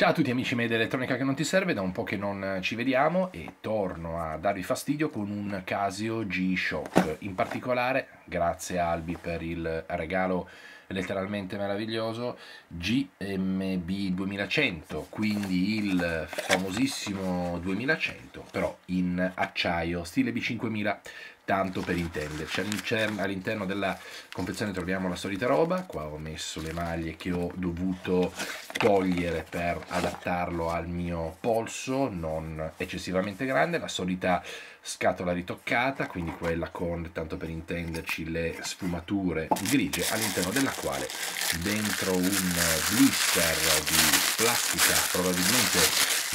Ciao a tutti amici miei dell'elettronica che non ti serve, da un po' che non eh, ci vediamo e torno a darvi fastidio con un Casio G-Shock. In particolare, grazie a Albi per il regalo letteralmente meraviglioso GMB 2100, quindi il famosissimo 2100, però in acciaio, stile B5000 tanto per intenderci. All'interno della confezione troviamo la solita roba, qua ho messo le maglie che ho dovuto togliere per adattarlo al mio polso, non eccessivamente grande, la solita scatola ritoccata, quindi quella con, tanto per intenderci, le sfumature grigie, all'interno della quale dentro un blister di plastica probabilmente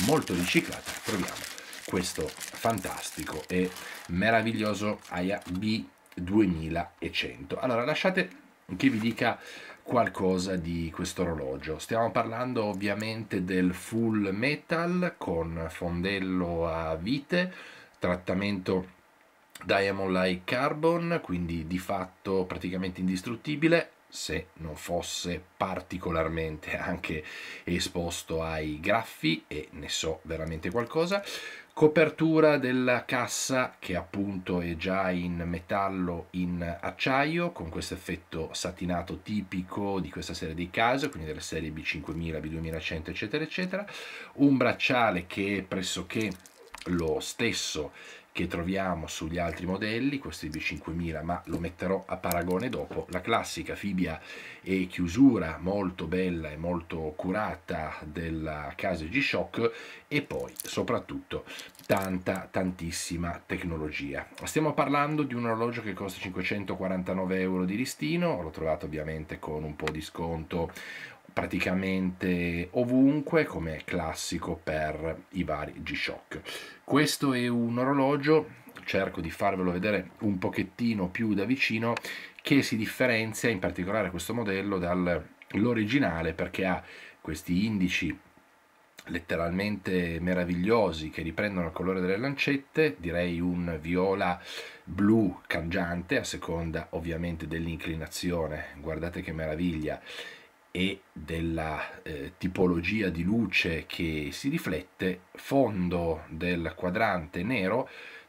molto riciclata troviamo questo fantastico e meraviglioso Aya B2100. Allora lasciate che vi dica qualcosa di questo orologio. Stiamo parlando ovviamente del full metal con fondello a vite, trattamento Diamond Light Carbon, quindi di fatto praticamente indistruttibile, se non fosse particolarmente anche esposto ai graffi e ne so veramente qualcosa copertura della cassa che appunto è già in metallo in acciaio con questo effetto satinato tipico di questa serie di case quindi delle serie B5000, B2100 eccetera eccetera un bracciale che è pressoché lo stesso che troviamo sugli altri modelli, questo è B5000 ma lo metterò a paragone dopo, la classica fibbia e chiusura molto bella e molto curata della casa G-Shock e poi soprattutto tanta tantissima tecnologia. Stiamo parlando di un orologio che costa 549 euro di listino, l'ho trovato ovviamente con un po' di sconto praticamente ovunque come classico per i vari G-Shock. Questo è un orologio cerco di farvelo vedere un pochettino più da vicino che si differenzia in particolare questo modello dall'originale perché ha questi indici letteralmente meravigliosi che riprendono il colore delle lancette, direi un viola blu cangiante a seconda ovviamente dell'inclinazione, guardate che meraviglia e della eh, tipologia di luce che si riflette, fondo del quadrante nero,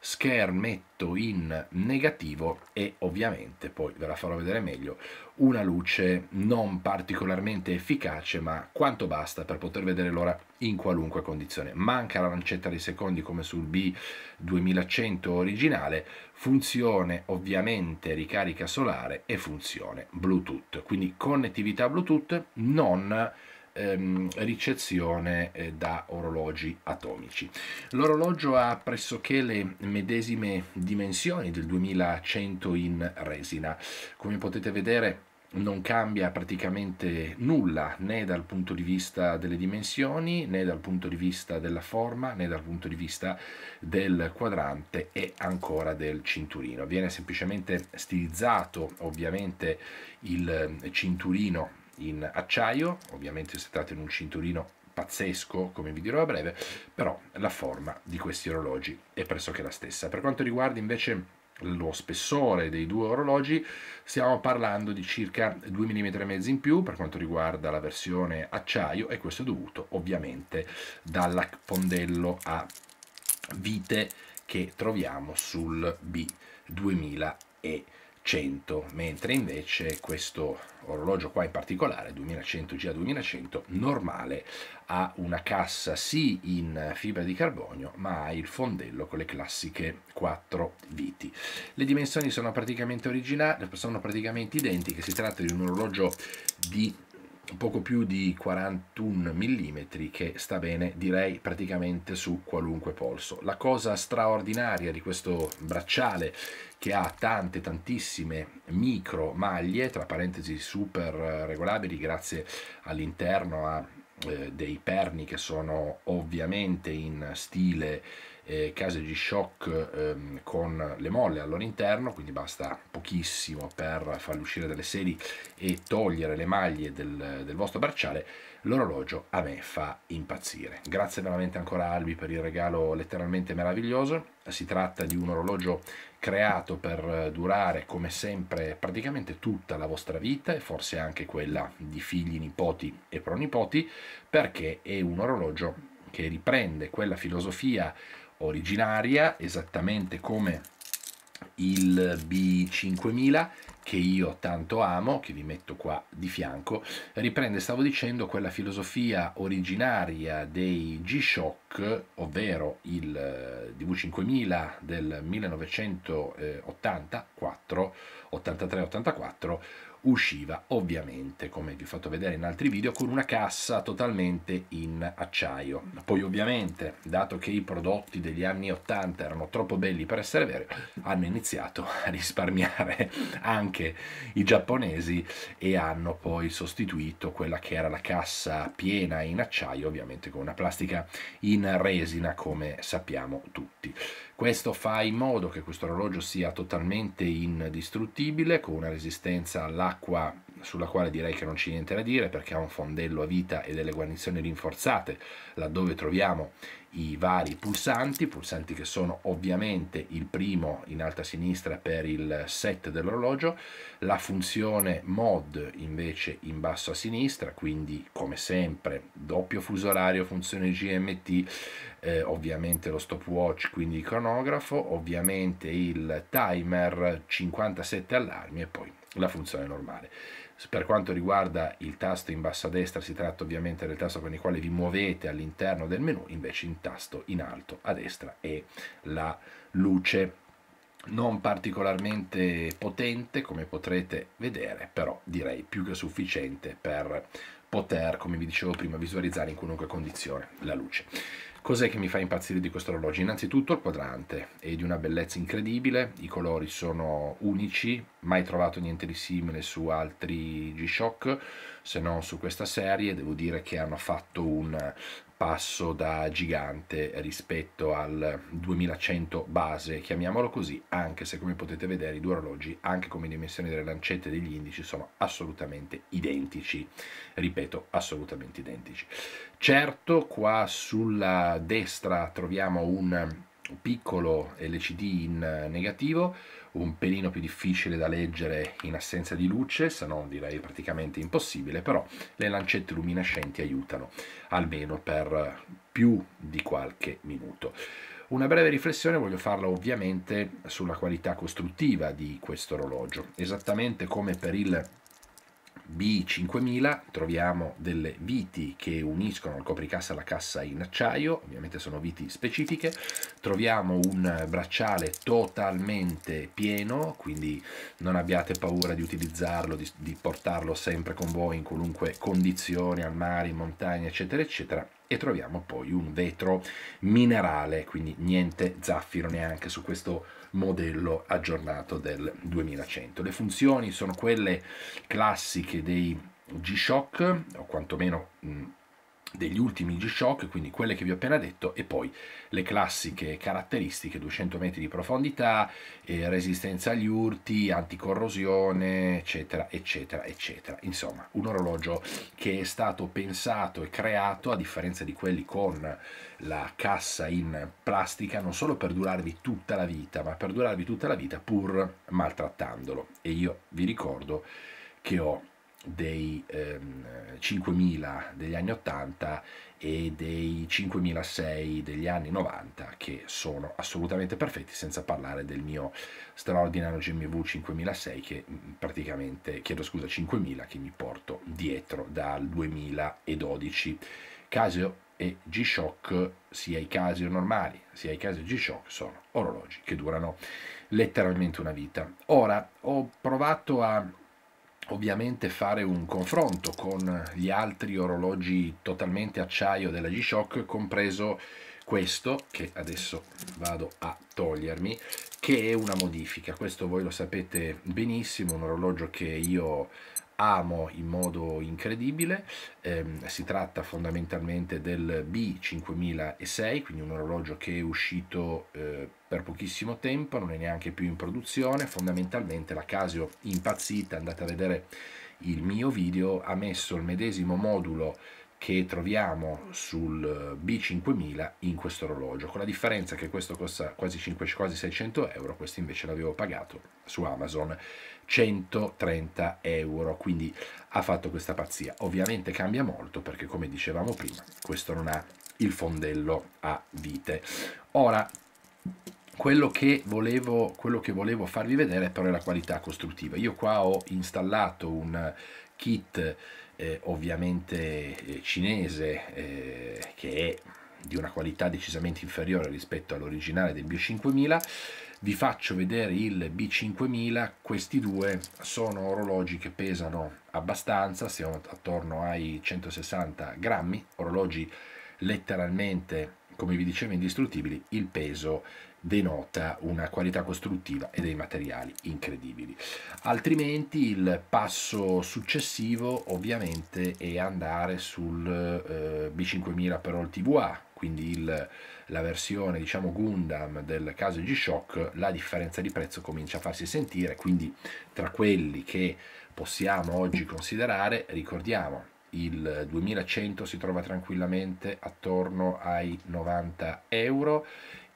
schermetto in negativo e ovviamente poi ve la farò vedere meglio una luce non particolarmente efficace ma quanto basta per poter vedere l'ora in qualunque condizione manca la lancetta dei secondi come sul B2100 originale funzione ovviamente ricarica solare e funzione bluetooth quindi connettività bluetooth non ehm, ricezione eh, da orologi atomici. L'orologio ha pressoché le medesime dimensioni del 2100 in resina. Come potete vedere non cambia praticamente nulla né dal punto di vista delle dimensioni né dal punto di vista della forma né dal punto di vista del quadrante e ancora del cinturino viene semplicemente stilizzato ovviamente il cinturino in acciaio, ovviamente si tratta di un cinturino pazzesco, come vi dirò a breve, però la forma di questi orologi è pressoché la stessa. Per quanto riguarda invece lo spessore dei due orologi stiamo parlando di circa 2 mm e mezzo in più per quanto riguarda la versione acciaio e questo è dovuto ovviamente dalla fondello a vite che troviamo sul B2000E 100, mentre invece questo orologio qua in particolare, 2100 GA2100, normale, ha una cassa sì in fibra di carbonio, ma ha il fondello con le classiche 4 viti. Le dimensioni sono praticamente, sono praticamente identiche, si tratta di un orologio di poco più di 41 mm che sta bene direi praticamente su qualunque polso. La cosa straordinaria di questo bracciale che ha tante tantissime micro maglie, tra parentesi super regolabili grazie all'interno a eh, dei perni che sono ovviamente in stile eh, casi di shock ehm, con le molle all'interno, quindi basta pochissimo per farle uscire dalle sedi e togliere le maglie del, del vostro bracciale, l'orologio a me fa impazzire. Grazie veramente ancora Albi per il regalo letteralmente meraviglioso, si tratta di un orologio creato per durare come sempre praticamente tutta la vostra vita e forse anche quella di figli, nipoti e pronipoti, perché è un orologio che riprende quella filosofia originaria, esattamente come il B5000 che io tanto amo, che vi metto qua di fianco, riprende, stavo dicendo, quella filosofia originaria dei G-Shock, ovvero il eh, DV5000 del 1984, 83-84, usciva ovviamente, come vi ho fatto vedere in altri video, con una cassa totalmente in acciaio. Poi ovviamente, dato che i prodotti degli anni 80 erano troppo belli per essere veri, hanno iniziato a risparmiare anche i giapponesi e hanno poi sostituito quella che era la cassa piena in acciaio, ovviamente con una plastica in resina, come sappiamo tutti. Questo fa in modo che questo orologio sia totalmente indistruttibile, con una resistenza all'acqua l'acqua sulla quale direi che non c'è niente da dire perché ha un fondello a vita e delle guarnizioni rinforzate laddove troviamo i vari pulsanti, pulsanti che sono ovviamente il primo in alta sinistra per il set dell'orologio, la funzione mod invece in basso a sinistra, quindi come sempre doppio fuso orario, funzione GMT, eh, ovviamente lo stopwatch, quindi il cronografo, ovviamente il timer, 57 allarmi e poi la funzione normale. Per quanto riguarda il tasto in basso a destra si tratta ovviamente del tasto con il quale vi muovete all'interno del menu, invece il tasto in alto a destra è la luce non particolarmente potente come potrete vedere, però direi più che sufficiente per poter, come vi dicevo prima, visualizzare in qualunque condizione la luce. Cos'è che mi fa impazzire di questo orologio? Innanzitutto il quadrante, è di una bellezza incredibile, i colori sono unici, mai trovato niente di simile su altri G-Shock, se non su questa serie, devo dire che hanno fatto un passo da gigante rispetto al 2100 base, chiamiamolo così, anche se come potete vedere i due orologi, anche come dimensioni delle lancette e degli indici, sono assolutamente identici, ripeto, assolutamente identici. Certo, qua sulla destra troviamo un piccolo LCD in negativo, un pelino più difficile da leggere in assenza di luce, se non direi praticamente impossibile, però le lancette luminescenti aiutano, almeno per più di qualche minuto. Una breve riflessione voglio farla ovviamente sulla qualità costruttiva di questo orologio, esattamente come per il B5000 troviamo delle viti che uniscono il copricassa alla cassa in acciaio, ovviamente sono viti specifiche, troviamo un bracciale totalmente pieno, quindi non abbiate paura di utilizzarlo, di, di portarlo sempre con voi in qualunque condizione, al mare, in montagna, eccetera, eccetera, e troviamo poi un vetro minerale, quindi niente zaffiro neanche su questo modello aggiornato del 2100. Le funzioni sono quelle classiche dei G-Shock, o quantomeno mh, mm, degli ultimi G-Shock, quindi quelle che vi ho appena detto, e poi le classiche caratteristiche, 200 metri di profondità, eh, resistenza agli urti, anticorrosione, eccetera, eccetera, eccetera. Insomma, un orologio che è stato pensato e creato, a differenza di quelli con la cassa in plastica, non solo per durarvi tutta la vita, ma per durarvi tutta la vita pur maltrattandolo. E io vi ricordo che ho dei ehm, 5.000 degli anni 80 e dei 5.006 degli anni 90 che sono assolutamente perfetti senza parlare del mio straordinario GMV 5.600 che mm, praticamente chiedo scusa 5.000 che mi porto dietro dal 2012 Casio e G-Shock sia i Casio normali sia i Casio G-Shock sono orologi che durano letteralmente una vita ora ho provato a ovviamente fare un confronto con gli altri orologi totalmente acciaio della G-Shock, compreso questo che adesso vado a togliermi, che è una modifica. Questo voi lo sapete benissimo, un orologio che io amo in modo incredibile, eh, si tratta fondamentalmente del B5006, quindi un orologio che è uscito eh, per pochissimo tempo, non è neanche più in produzione, fondamentalmente la Casio impazzita, andate a vedere il mio video, ha messo il medesimo modulo che troviamo sul eh, B5000 in questo orologio, con la differenza che questo costa quasi, 5, quasi 600 euro, questo invece l'avevo pagato su Amazon 130 euro, quindi ha fatto questa pazzia. Ovviamente cambia molto perché come dicevamo prima, questo non ha il fondello a vite. Ora, quello che, volevo, quello che volevo farvi vedere però è la qualità costruttiva. Io qua ho installato un kit eh, ovviamente eh, cinese eh, che è di una qualità decisamente inferiore rispetto all'originale del B5000 vi faccio vedere il B5000 questi due sono orologi che pesano abbastanza siamo attorno ai 160 grammi orologi letteralmente come vi dicevo indistruttibili il peso denota una qualità costruttiva e dei materiali incredibili. Altrimenti il passo successivo ovviamente è andare sul eh, B5000 però il TVA, quindi il, la versione diciamo Gundam del caso G-Shock, la differenza di prezzo comincia a farsi sentire, quindi tra quelli che possiamo oggi considerare, ricordiamo il 2100 si trova tranquillamente attorno ai 90 euro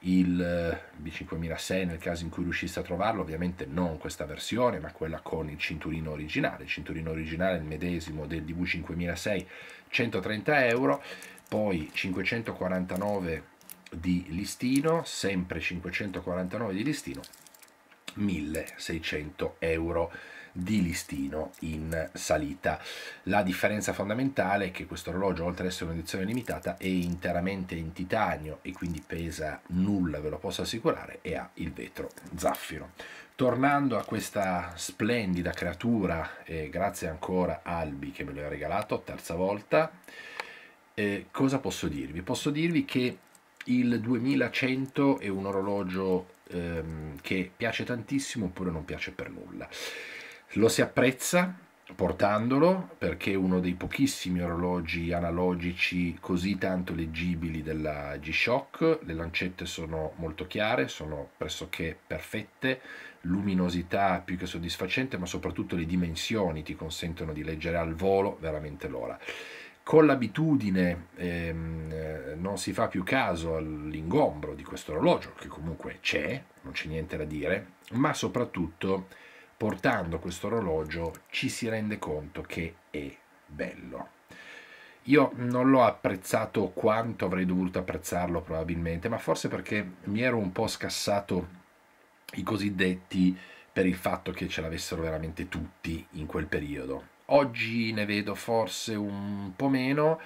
il B5006 eh, nel caso in cui riuscisse a trovarlo, ovviamente non questa versione, ma quella con il cinturino originale, il cinturino originale il medesimo del DV5006 130 euro, poi 549 di listino, sempre 549 di listino, 1600 euro di listino in salita. La differenza fondamentale è che questo orologio, oltre ad essere un'edizione limitata, è interamente in titanio e quindi pesa nulla, ve lo posso assicurare, e ha il vetro zaffiro. Tornando a questa splendida creatura, eh, grazie ancora Albi che me lo ha regalato, terza volta, eh, cosa posso dirvi? Posso dirvi che il 2100 è un orologio ehm, che piace tantissimo oppure non piace per nulla. Lo si apprezza portandolo perché è uno dei pochissimi orologi analogici così tanto leggibili della G-Shock, le lancette sono molto chiare, sono pressoché perfette, luminosità più che soddisfacente, ma soprattutto le dimensioni ti consentono di leggere al volo veramente l'ora. Con l'abitudine ehm, non si fa più caso all'ingombro di questo orologio, che comunque c'è, non c'è niente da dire, ma soprattutto portando questo orologio ci si rende conto che è bello. Io non l'ho apprezzato quanto avrei dovuto apprezzarlo probabilmente, ma forse perché mi ero un po' scassato i cosiddetti per il fatto che ce l'avessero veramente tutti in quel periodo. Oggi ne vedo forse un po' meno,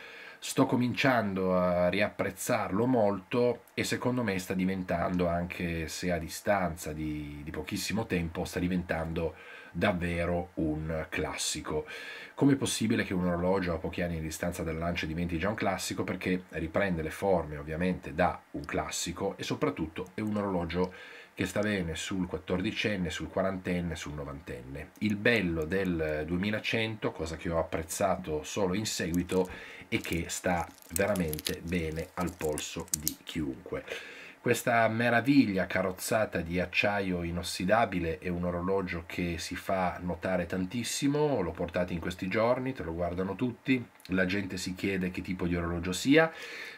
sto cominciando a riapprezzarlo molto e secondo me sta diventando, anche se a distanza di, di, pochissimo tempo, sta diventando davvero un classico. Com'è possibile che un orologio a pochi anni di distanza dal lancio diventi già un classico? Perché riprende le forme ovviamente da un classico e soprattutto è un orologio che sta bene sul quattordicenne, sul quarantenne, sul novantenne. Il bello del 2100, cosa che ho apprezzato solo in seguito, è che sta veramente bene al polso di chiunque. Questa meraviglia carrozzata di acciaio inossidabile è un orologio che si fa notare tantissimo, l'ho portato in questi giorni, te lo guardano tutti, la gente si chiede che tipo di orologio sia.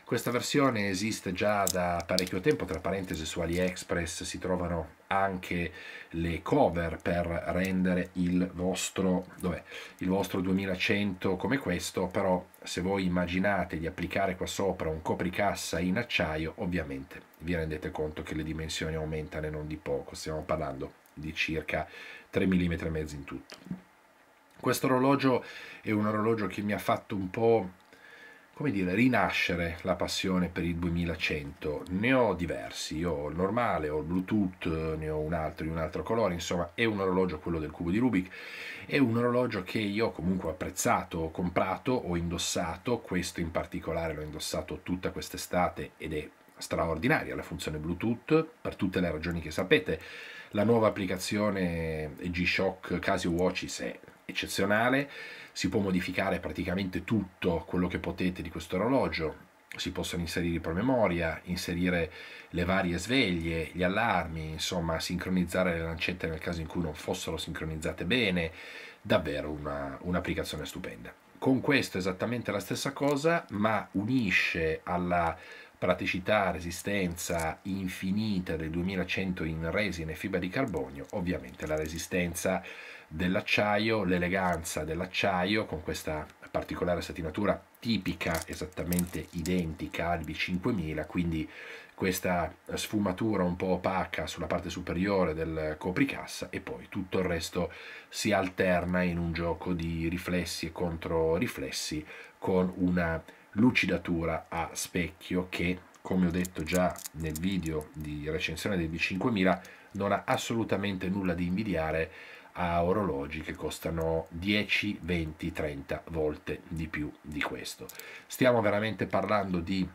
Questa versione esiste già da parecchio tempo, tra parentesi su AliExpress si trovano anche le cover per rendere il vostro, il vostro 2100 come questo, però se voi immaginate di applicare qua sopra un copricassa in acciaio, ovviamente vi rendete conto che le dimensioni aumentano e non di poco, stiamo parlando di circa 3 mm e mezzo in tutto. Questo orologio è un orologio che mi ha fatto un po' come dire, rinascere la passione per il 2100. Ne ho diversi, io ho il normale, ho il Bluetooth, ne ho un altro di un altro colore, insomma è un orologio quello del cubo di Rubik, è un orologio che io comunque ho apprezzato, ho comprato, ho indossato, questo in particolare l'ho indossato tutta quest'estate ed è straordinaria la funzione Bluetooth per tutte le ragioni che sapete. La nuova applicazione G-Shock Casio Watches è eccezionale, si può modificare praticamente tutto quello che potete di questo orologio, si possono inserire i promemoria, inserire le varie sveglie, gli allarmi, insomma sincronizzare le lancette nel caso in cui non fossero sincronizzate bene, davvero una, un'applicazione stupenda. Con questo è esattamente la stessa cosa, ma unisce alla praticità, resistenza infinita del 2100 in resina e fibra di carbonio, ovviamente la resistenza dell'acciaio, l'eleganza dell'acciaio con questa particolare satinatura tipica, esattamente identica al B5000, quindi questa sfumatura un po' opaca sulla parte superiore del copricassa e poi tutto il resto si alterna in un gioco di riflessi e controriflessi con una lucidatura a specchio che come ho detto già nel video di recensione del B5000 non ha assolutamente nulla di invidiare a orologi che costano 10, 20, 30 volte di più di questo. Stiamo veramente parlando di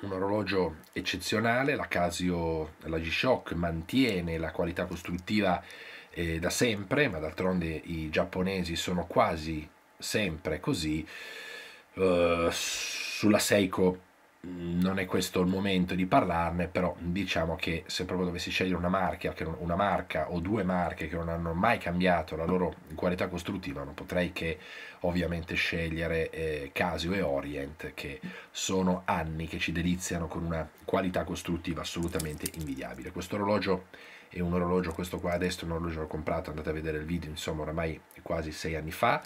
un orologio eccezionale, la Casio, la G-Shock mantiene la qualità costruttiva eh, da sempre, ma d'altronde i giapponesi sono quasi sempre così. Uh, sulla Seiko Mm, non è questo il momento di parlarne, però diciamo che se proprio dovessi scegliere una marca, una marca o due marche che non hanno mai cambiato la loro qualità costruttiva, non potrei che ovviamente scegliere eh, Casio e Orient, che sono anni che ci deliziano con una qualità costruttiva assolutamente invidiabile. Questo orologio è un orologio, questo qua adesso è un orologio che ho comprato, andate a vedere il video, insomma oramai quasi sei anni fa,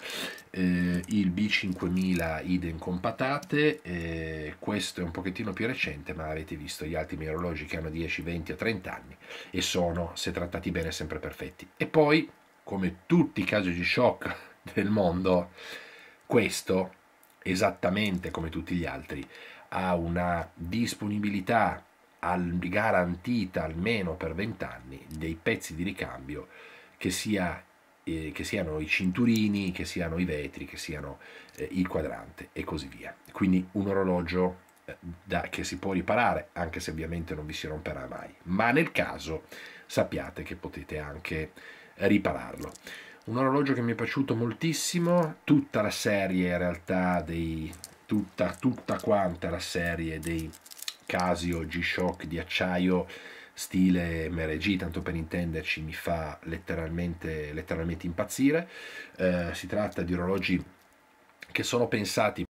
eh, il B5000 idem con patate, eh, questo è un pochettino più recente ma avete visto gli altri miei orologi che hanno 10, 20 o 30 anni e sono, se trattati bene, sempre perfetti. E poi, come tutti i casi di shock del mondo, questo, esattamente come tutti gli altri, ha una disponibilità al, garantita almeno per 20 anni dei pezzi di ricambio che sia eh, che siano i cinturini, che siano i vetri, che siano eh, il quadrante e così via. Quindi un orologio eh, da, che si può riparare, anche se ovviamente non vi si romperà mai, ma nel caso sappiate che potete anche ripararlo. Un orologio che mi è piaciuto moltissimo, tutta la serie in realtà dei tutta, tutta quanta la serie dei Casio G-Shock di acciaio stile MRG, tanto per intenderci, mi fa letteralmente, letteralmente impazzire. Eh, si tratta di orologi che sono pensati